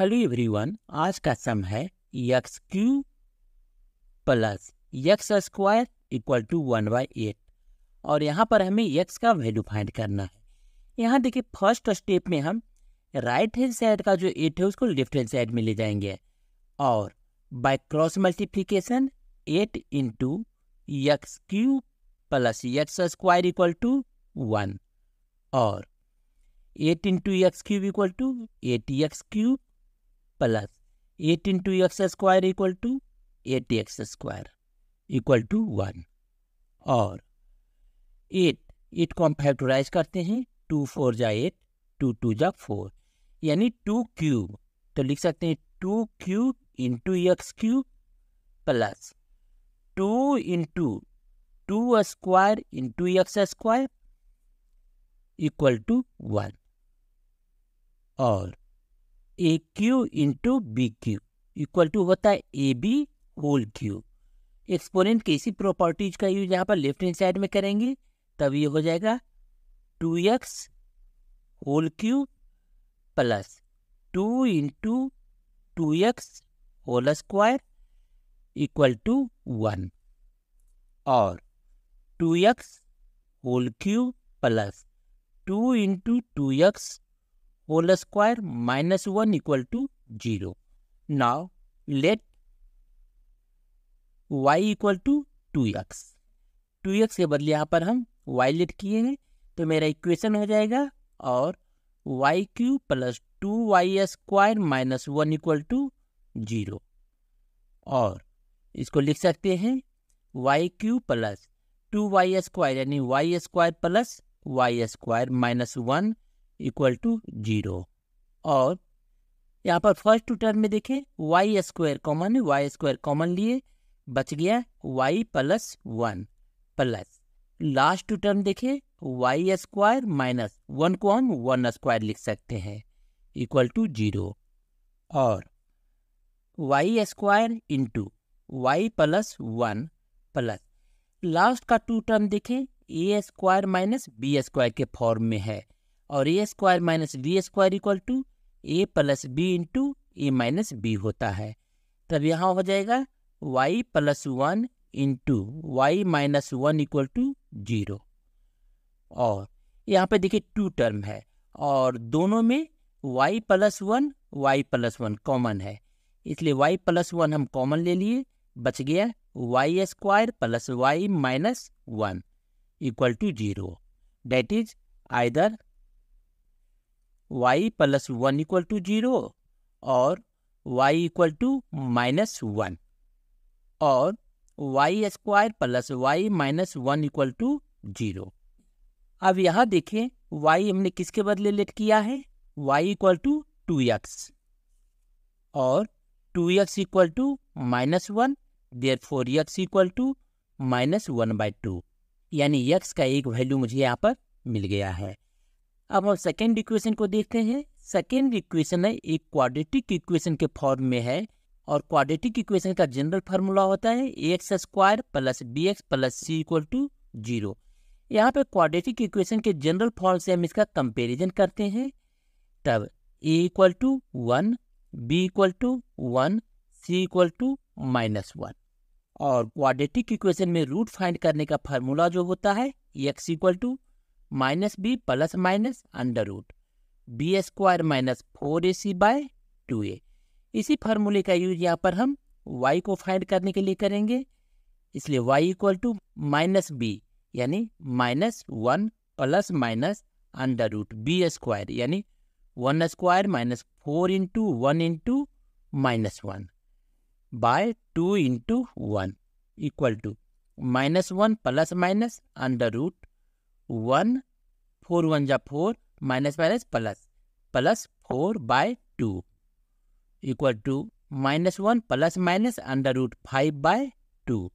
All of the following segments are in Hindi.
हेलो एवरीवन आज का सम है x cube plus x square equal to one by eight और यहाँ पर हमें यक्स का वैल्यू फाइंड करना है यहाँ देखिए फर्स्ट स्टेप में हम राइट हैंड साइड का जो एट है उसको लेफ्ट हैंड साइड में ले जाएंगे और by cross multiplication eight into x cube plus x square equal to one और eight into x cube equal to eight x cube plus eight into x square equal to eight x square equal to one और एट एट को हम फैक्टोराइज करते हैं टू फोर जा एट टू टू जा फोर यानी टू क्यूब तो लिख सकते हैं two cube into x cube plus two into two square into x square equal to one और a cube into b cube equal to होता है a b whole cube exponent की इसी प्रॉपर्टीज का यूज यहाँ पर लेफ्ट हैंड साइड में करेंगे तब ये हो जाएगा two x whole cube plus two into two x whole square equal to one और two x whole cube plus two into two x whole square minus 1 equal to 0. Now let y equal to two x two x के बदले यहाँ पर हम वाई लेट किए हैं तो मेरा इक्वेशन हो जाएगा और y cube plus two y square minus one equal to zero और इसको लिख सकते हैं y cube plus two y square यानी y square plus y square minus one equal to zero और यहाँ पर फर्स्ट टर्म में देखें वाई स्क्वायर कॉमन है वाई स्क्वायर कॉमन लिए बच गया y plus one plus last two term देखें वाई स्क्वायर माइनस वन को हम वन स्क्वायर लिख सकते हैं इक्वल टू जीरो और y square into y plus one plus last का टू टर्म देखें a square minus b square के फॉर्म में है और a square minus b square equal to a plus b into a minus b होता है तब यहाँ हो जाएगा y plus one into y minus one equal to zero और यहाँ पे देखिए टू टर्म है और दोनों में y plus one y plus one common है इसलिए y प्लस वन हम कॉमन ले लिए बच गया y square plus y minus one equal to zero that is either y plus one equal to zero और y equal to minus one और y square plus y minus one equal to zero अब यहाँ देखें वाई हमने किसके बदले लेट किया है y equal to two x और two x equal to minus one therefore x equal to minus one by two यानी यक्स का एक वैल्यू मुझे यहाँ पर मिल गया है अब हम सेकेंड इक्वेशन को देखते हैं सेकेंड इक्वेशन है एक क्वाड्रेटिक इक्वेशन के फॉर्म में है और क्वाड्रेटिक इक्वेशन का जनरल फार्मूला होता है a x square plus b x plus c equal to zero यहाँ पे क्वाड्रेटिक इक्वेशन के जनरल फॉर्म से हम इसका कंपेरिजन करते हैं तब a equal to one b equal to one c equal to minus one और क्वाड्रेटिक इक्वेशन में रूट फाइंड करने का फार्मूला जो होता है x equal to minus b plus minus under root b square minus four a c by two a इसी फार्मूले का यूज यहाँ पर हम y को फाइंड करने के लिए करेंगे इसलिए y equal to minus b यानी minus one plus minus under root b square यानी one square minus four into one into minus one by two into one equal to minus one plus minus under root one four one जा four minus minus plus plus four by two equal to minus one plus minus under root five by two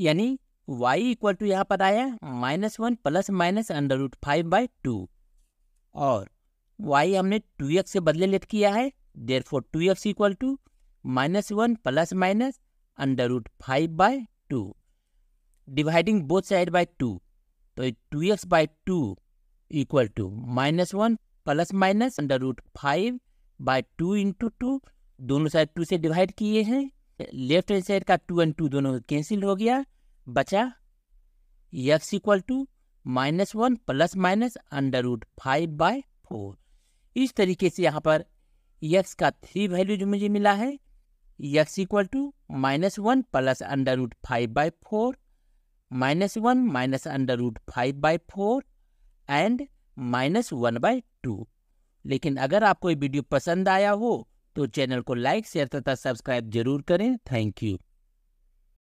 यानी वाई इक्वल टू यहाँ पर आया minus one plus minus under root five by two और वाई हमने टू एक्स से बदले लेट किया है therefore two x equal to minus one plus minus under root five by two dividing both side by two तो two x by two equal to minus one plus minus under root five by two into two दोनों साइड टू से डिवाइड किए हैं लेफ्ट हैंड साइड का टू एंड टू दोनों कैंसिल हो गया बचा x equal to minus one plus minus under root five by four इस तरीके से यहाँ पर यक्स का थ्री वैल्यू जो मुझे मिला है x equal to minus one plus under root five by four minus one minus under root five by four and minus one by two लेकिन अगर आपको ये वीडियो पसंद आया हो तो चैनल को लाइक शेयर तथा सब्सक्राइब जरूर करें थैंक यू